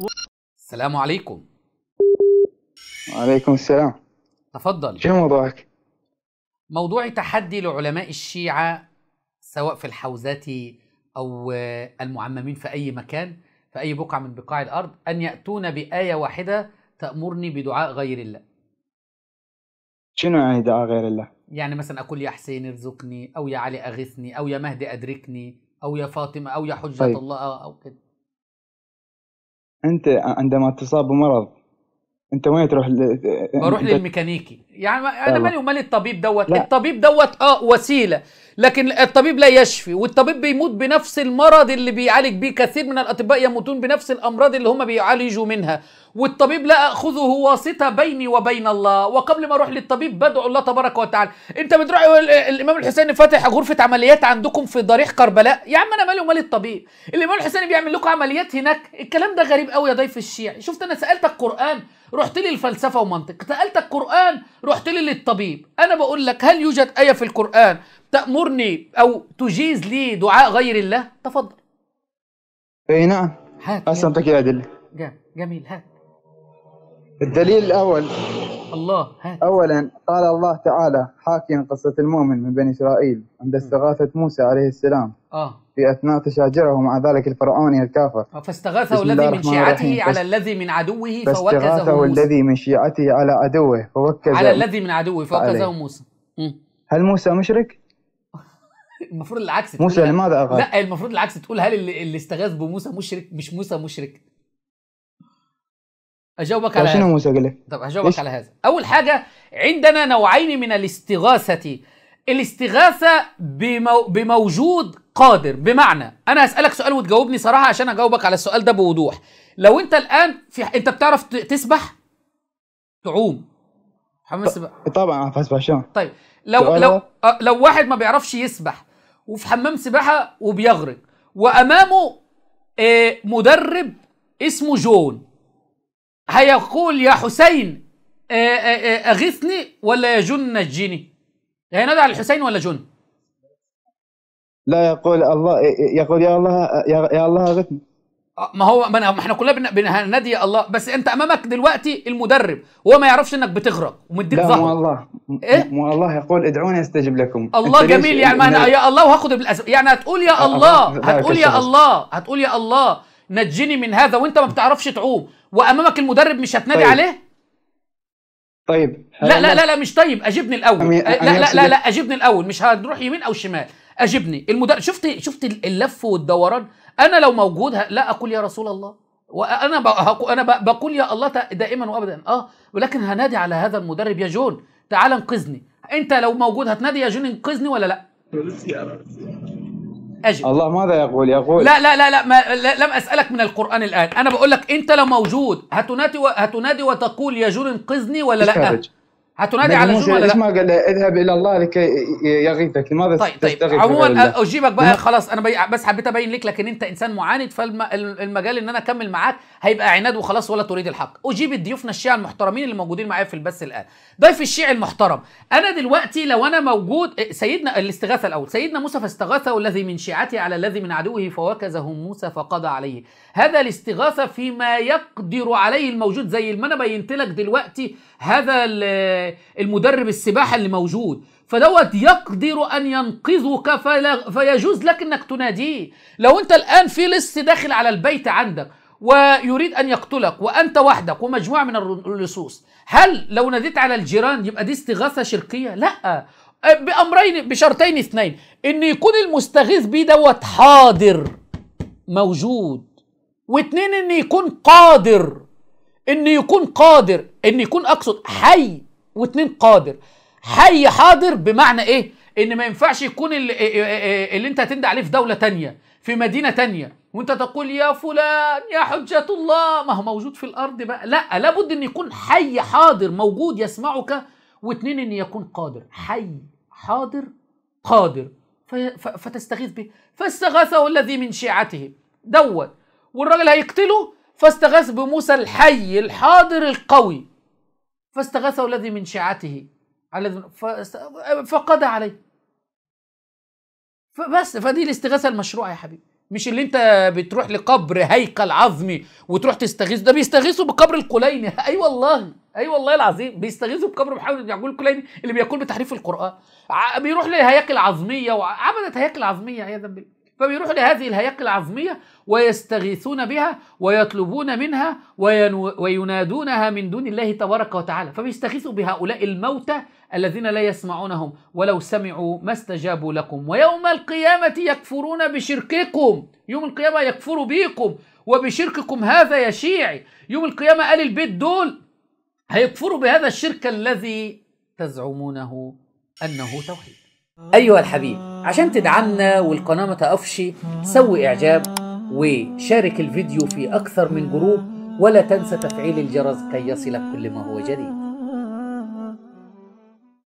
و... السلام عليكم وعليكم السلام تفضل شو موضوعك؟ موضوعي تحدي لعلماء الشيعة سواء في الحوزات أو المعممين في أي مكان في أي بقعة من بقاع الأرض أن يأتون بآية واحدة تأمرني بدعاء غير الله شنو يعني دعاء غير الله؟ يعني مثلا أقول يا حسين ارزقني أو يا علي أغثني أو يا مهدي أدركني أو يا فاطمة أو يا حجة طيب. الله أو كده انت عندما تصاب بمرض انت وين تروح ل... بروح انت... للميكانيكي يعني انا مالي ومال الطبيب دوت لا. الطبيب دوت اه وسيله لكن الطبيب لا يشفي والطبيب بيموت بنفس المرض اللي بيعالج بيه كثير من الاطباء يموتون بنفس الامراض اللي هم بيعالجوا منها والطبيب لا اخذه واسطه بيني وبين الله وقبل ما اروح للطبيب بدعو الله تبارك وتعالى انت بتروح الامام الحسين فاتح غرفه عمليات عندكم في ضريح كربلاء يا عم انا مالي ومال الطبيب الامام الحسين بيعمل لكم عمليات هناك الكلام ده غريب قوي يا ضيف الشيعي شفت انا سالتك قران رحت لي الفلسفه ومنطق تقلت القران رحت لي للطبيب انا بقول لك هل يوجد ايه في القران تامرني او تجيز لي دعاء غير الله تفضل اي نعم هات اصلا كده ادله جميل هات الدليل الاول الله هات. أولا قال الله تعالى حاكيا قصة المؤمن من بني إسرائيل عند استغاثة موسى عليه السلام آه. في أثناء تشاجره مع ذلك الفرعوني الكافر آه، فاستغاثه الذي من شيعته على الذي من عدوه فوكزه موسى الذي من شيعته على عدوه فوكزه على الذي من عدوه فوكزه موسى هل موسى مشرك؟ المفروض العكس موسى لماذا اغاث؟ لا المفروض العكس تقول هل اللي استغاث بموسى مشرك مش موسى مشرك اجاوبك على شنو مسجله طب اجاوبك على هذا اول حاجه عندنا نوعين من الاستغاثه الاستغاثه بمو... بموجود قادر بمعنى انا هسالك سؤال وتجاوبني صراحه عشان اجاوبك على السؤال ده بوضوح لو انت الان في انت بتعرف تسبح تعوم حمام سباحة طبعا بسبح شلون طيب لو لو آه، لو واحد ما بيعرفش يسبح وفي حمام سباحه وبيغرق وامامه آه، مدرب اسمه جون هيقول يا حسين آه، آه، آه، اغثني ولا يجن نجيني هينادي على الحسين ولا جن لا يقول الله يقول يا الله يا الله اغثني ما هو ما احنا كلنا بننادي يا الله بس انت امامك دلوقتي المدرب هو ما يعرفش انك بتغرق ومديك ظهر مو الله ايه مو الله يقول ادعوني استجب لكم الله جميل يعني ما أنا يا الله وهاخد بالاسباب يعني هتقول يا الله هتقول يا الله هتقول يا الله نجني من هذا وانت ما بتعرفش تعوم وامامك المدرب مش هتنادي طيب. عليه طيب لا لا لا لا مش طيب اجبني الاول أمي... أه، لا, لا لا لا إيه؟ لا اجبني الاول مش هنروح يمين او شمال اجبني المدرب شفت شفت اللف والدوران انا لو موجود لا اقول يا رسول الله وانا انا بقول يا الله دائما وابدا اه ولكن هنادي على هذا المدرب يا جون تعال انقذني انت لو موجود هتنادي يا جون انقذني ولا لا اجل الله ماذا يقول يقول لا لا لا, لا, ما لا لم أسألك من القرآن الآن أنا بقول لك أنت لو موجود هتنادي, و... هتنادي وتقول يا جون انقذني ولا لا هتنادي على زوم ولا لا؟ قال اذهب الى الله لكي يغيثك لماذا طيب طيب عموما اجيبك بقى خلاص انا بس حبيت ابين لك لكن انت انسان معاند فالمجال ان انا اكمل معاك هيبقى عناد وخلاص ولا تريد الحق اجيب ضيوفنا الشيعه المحترمين اللي موجودين معايا في البث الان ضيف الشيعي المحترم انا دلوقتي لو انا موجود إيه، سيدنا الاستغاثه الاول سيدنا موسى فاستغاثه الذي من شيعته على الذي من عدوه فوكزه موسى فقضى عليه هذا الاستغاثه فيما يقدر عليه الموجود زي ما انا بينت لك دلوقتي هذا المدرب السباحه اللي موجود فدوت يقدر ان ينقذك فلا فيجوز لك انك تناديه لو انت الان في لص داخل على البيت عندك ويريد ان يقتلك وانت وحدك ومجموعه من اللصوص هل لو ناديت على الجيران يبقى دي استغاثه شرقية؟ لا بامرين بشرطين اثنين ان يكون المستغيث بيه دوت حاضر موجود واثنين ان يكون قادر ان يكون قادر ان يكون اقصد حي واتنين قادر حي حاضر بمعنى ايه ان ما ينفعش يكون اللي, إيه- إيه- إيه- اللي انت هتندى عليه في دوله تانية في مدينه تانية وانت تقول يا فلان يا حجه الله ما هو موجود في الارض بقى لا لابد ان يكون حي حاضر موجود يسمعك واتنين ان يكون قادر حي حاضر قادر فتستغيث به فاستغاثه الذي من شيعته دوت والراجل هيقتله فاستغاث بموسى الحي الحاضر القوي فاستغاثه الذي من شيعته فقضى عليه فبس فدي الاستغاثه المشروعه يا حبيبي مش اللي انت بتروح لقبر هيكل عظمي وتروح تستغيث ده بيستغيثوا بقبر القليني اي أيوة والله اي أيوة والله العظيم بيستغيثوا بقبر محمد بن يعقوب القليني اللي بيقول بتحريف القران بيروح لهياكل عظميه وعملت هياكل عظميه عياذا بالله فبيروحوا لهذه الهياكل العظمية ويستغيثون بها ويطلبون منها وينادونها من دون الله تبارك وتعالى فبيستغيثوا بهؤلاء الموتى الذين لا يسمعونهم ولو سمعوا ما استجابوا لكم ويوم القيامة يكفرون بشرككم يوم القيامة يكفروا بيكم وبشرككم هذا يا شيعي يوم القيامة آل البيت دول هيكفروا بهذا الشرك الذي تزعمونه أنه توحيد أيها الحبيب عشان تدعمنا والقناة ما تقفش سوي إعجاب وشارك الفيديو في أكثر من جروب ولا تنسى تفعيل الجرس كي يصلك كل ما هو جديد